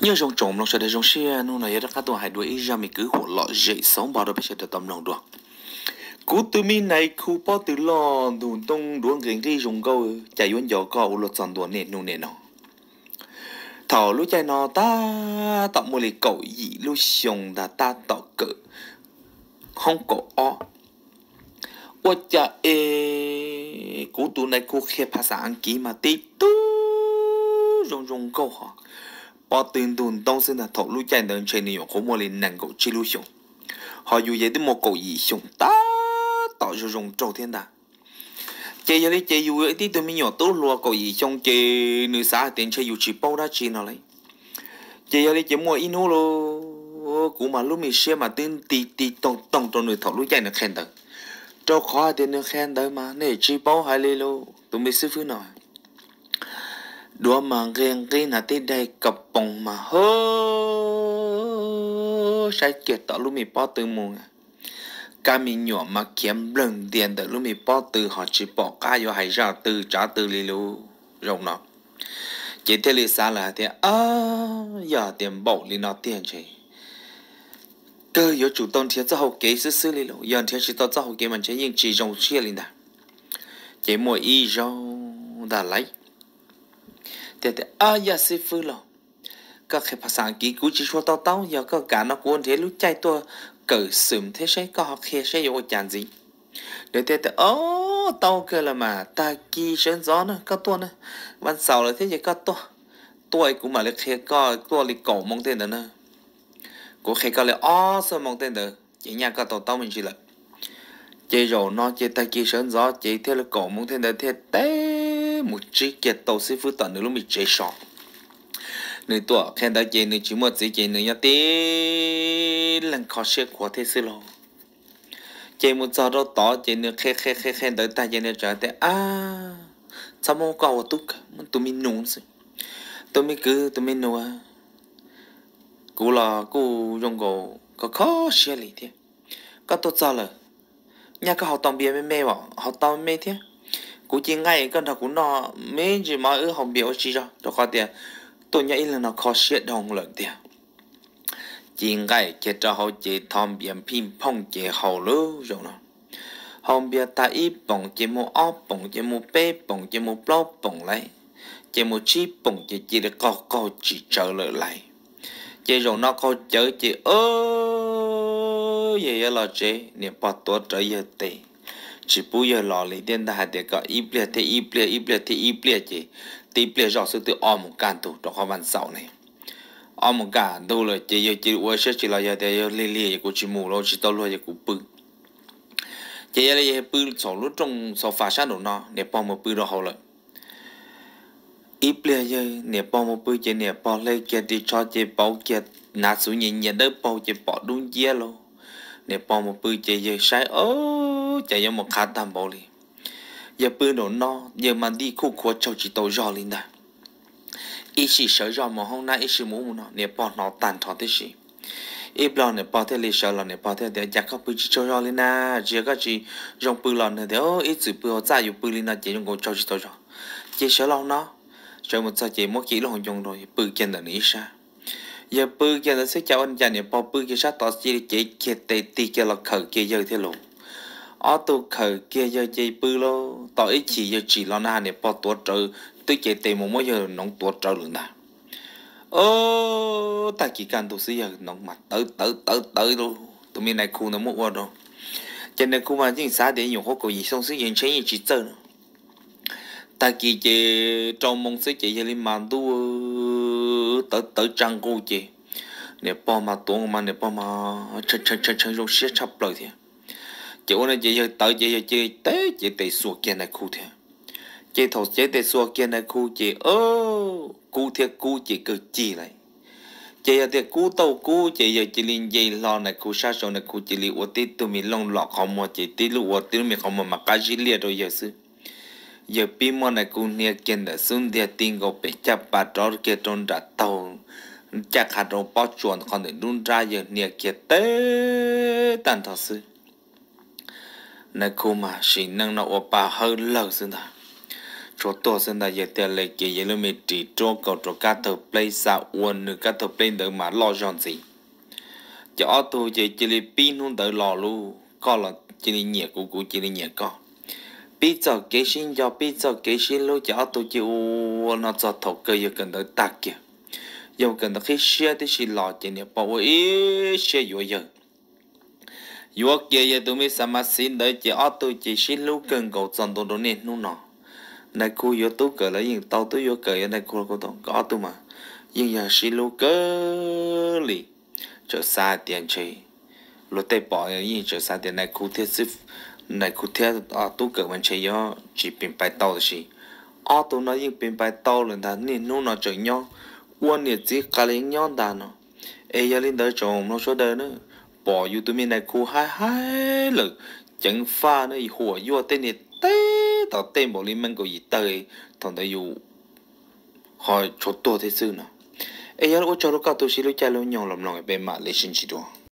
nhưng rong trộm rong sợ để rong xe nu này các tổ hai đuôi ra mình cứ hộ lọ dậy sống bao đâu bây giờ được tầm lòng được cú từ mi này cú bao từ lò đồn tung đuôi gần đi rong câu chạy vốn gió u lột sàn đuổi nè nô nè nó thảo lúc chạy nó ta tập một lì cậu gì lúc xong là ta tạo cự không có o ủa cha ê cú tụ này cú khe ภาษาอังกฤษ mà tí tu rong rong câu hả ở tuyên tuần đông sinh là thọ lưu chạy đến trên nhiều khổ mồ lên nàng cậu chi lưu xuống họ dù vậy đến một cậu gì xuống ta tạo cho rồng trâu thiên đà chơi giờ đi chơi dù ấy thì tôi mới nhỏ tốt luôn cậu gì trong chơi nửa xã tiền chơi dù chỉ bao đã chi nào đấy chơi giờ đi chơi mua in hồ lô cũng mà lúc mình xem mà tin tì tì tông tông trong người thọ lưu chạy nó khen tới trâu khó thì nó khen tới mà nè chỉ bao hai lê lô tôi mới sư phứ nào đua mà ghen cái nà tê đây cặp bồng mà hơ sai kiệt tạo lúc mì bỏ từ mù à cá mì nhỏ mà kiếm lần tiền từ lúc mì bỏ từ họ chỉ bỏ cá vô hay ra từ trả từ lì lù rồng nó chỉ thế lì xa là thế à giờ tiền bỏ lì nó tiền chứ cơ yếu chủ động thiên cho hậu kế sư sư lì lù giờ thiên chỉ tao cho hậu kế mình chỉ nhưng chỉ dòng chia lì nè chỉ mua y rau đã lấy thế thế à giờ sư phụ lo có khi phát sáng kỹ cú chỉ cho tao tao giờ có cả nó cuốn thế lúc chạy tua cử sớm thế sẽ có học khi sẽ vô chán gì để thế thế ô tao cơ là mà ta kỳ sơn gió nữa, có tua nữa ban sau là thế gì có tua tua cũng mà lấy khi có tua lấy cổ mong tên nữa của khi có lấy ô sơ mong tên nữa, chỉ nhà có tao tao mình chỉ là chỉ rồi nó chỉ ta kỳ sơn gió chỉ thế là cổ mong tên nữa, thế thế một chiếc kia tàu sư phụ tận nữa lúc mình chơi sọ nơi tuổi khen đã chơi nơi chỉ một chỉ chơi nơi nhát tí lần khó sẽ khó thế sư lo chơi một giờ đâu tỏ chơi nơi khe khe khe khe tới ta chơi nơi trở thế à sao mà cầu túc mà tụi mình nôn gì tụi mình cứ tụi mình nôn à cú là cú dùng gỗ có khó sẽ lì thế có tốt sao lời nhà có học tòng bia mới mê bỏ học tòng mê thế cú chỉ ngay con thằng cú nó mấy gì mà ở học biểu chỉ cho cho khó tiền tôi nhảy lên nó khó xịt đồng lợi tiền chỉ ngay chết cho họ chỉ tham biến phim phong chỉ hậu lưu rồi nó hôm bia ta ít bỏng chỉ mua óp bỏng chỉ mua bê bỏng chỉ mua blog bỏng lấy chỉ mua chi bỏng chỉ chỉ được có có chỉ trở lợi lại chỉ rồi nó có chơi chỉ ơ gì là chỉ niệm bắt tôi trở về tiền chỉ bù giờ lò lấy tiền ta hạt để có ít bia thế ít bia ít bia thế ít bia chỉ tí bia rõ sự từ om một cản trong khó văn sau này om một cản tủ rồi chỉ giờ chỉ uống sẽ chỉ là giờ để giờ lì lì của chỉ mù rồi chỉ tao luôn giờ của bưng chỉ giờ là bư sổ lúc trong sau phát sáng rồi nó để bom một bư đó hậu lợi ít bia giờ nè bom một bư chỉ nè bom lấy kia thì cho chỉ bao kia nát xuống nhìn nhìn đỡ bao chỉ bỏ đúng dễ luôn nè bỏ một bữa chơi chơi sai ô chạy giờ một khá tam bảo liền giờ bữa đồ no giờ mà đi khu khu cho chỉ tàu giò lên đây ít gì sợ giò mà hôm nay ít gì muốn nó nè bỏ nó tàn thọ thế gì ít lo nè bỏ thế lịch sợ là nè bỏ thế để giặc các bữa chỉ cho giò lên na chỉ các chỉ dùng bữa lần này để ô ý chỉ bữa ra dùng bữa lên là chỉ dùng cô cho chỉ tàu giò chỉ sợ lâu nó chơi một sao chơi mất chỉ là hồng dùng rồi bữa trên là nghĩ sao giờ bư giờ nó sẽ cháu anh già nè bỏ bư giờ sát tỏ chỉ chỉ kia tê tì kia là khờ kia giờ thế luôn ở tu khờ kia giờ chỉ bư lô tỏ ý chỉ giờ chỉ lo na nè bỏ tuột trở tôi chỉ tê một mỗi giờ nóng tuột trở luôn nè ô ta chỉ cần tu sĩ giờ nóng mặt tới tới tới tới luôn tụi mình này khu nó muốn qua đâu cho nên khu mà chính xã để dùng hốt cổ gì xong sẽ dùng chế gì chỉ chơi ta kỳ chế trong mong sẽ chỉ giờ lên màn tu cứ tới tới trang cô chị nè bò mà tuồng mà nè bò mà chân chân chân chân rong xiết chắp lời thì chị ôn chị giờ tới chị giờ chị té chị tệ xua kia này khu thì chị thầu chị tệ xua kia này khu chị ô cu thiệt cu chị cứ chi này chị giờ thì cu tàu cu chị giờ chị liền dây lo này cu sa sầu này cu chị liền uất tít tụi mình long lọ không mà chị tí lúc uất tít mình không mà mà cá gì liệt rồi giờ xưa giờ pi mòn này cũng nhẹ kiến đã xuống địa tin gộp bị chấp bà trò kia trôn đã tàu chắc hạt rồng bao chuẩn còn để đun ra giờ nhẹ kia tế tàn thọ sư này cô mà xin nâng nó ốp bà hơi lâu xin thôi chỗ tổ xin là giờ tiền lệ kia giờ mình chỉ cho cậu chỗ cá thợ play sao uốn nữa cá thợ play được mà lo giòn gì cho tôi chỉ chỉ là pin luôn đỡ lò luôn có là chỉ là nhẹ của của chỉ là nhẹ con bây giờ cái xin giờ bây giờ cái xin lối giờ tôi chịu nó giờ thầu cơ giờ cần tới tạc kìa giờ cần tới khi xe thì xin lò chỉ nè bảo ấy xe vừa giờ vừa kia giờ tôi mới xem mà xin tới chỉ ở tôi chỉ xin lối cần cầu dần tôi đó nè nó nọ này cô vừa tôi cởi lấy những tao tôi vừa cởi này cô cô tôi có tôi mà nhưng giờ xin lối cơ lì trở xa tiền chơi lối tay bỏ những trở xa tiền này cô thiết sức này cụ thể à tu cỡ mình chơi yo chỉ bình bài tàu gì à tu nói những bình bài tàu là đàn nên nó nó chơi nhau quan niệm gì cả lấy nhau đàn nó ai giờ lên đời chồng nó số đời nữa bỏ youtube mình này khu hai hai lực chẳng pha nữa hùa yo tên này tê tao tên bỏ lên mình có gì tới thằng đấy yêu hỏi chỗ tôi thế sự nào ai giờ ô cho nó cả tôi xin lỗi chơi lâu nhau lòng lòng cái bề mặt lịch sinh chỉ đồ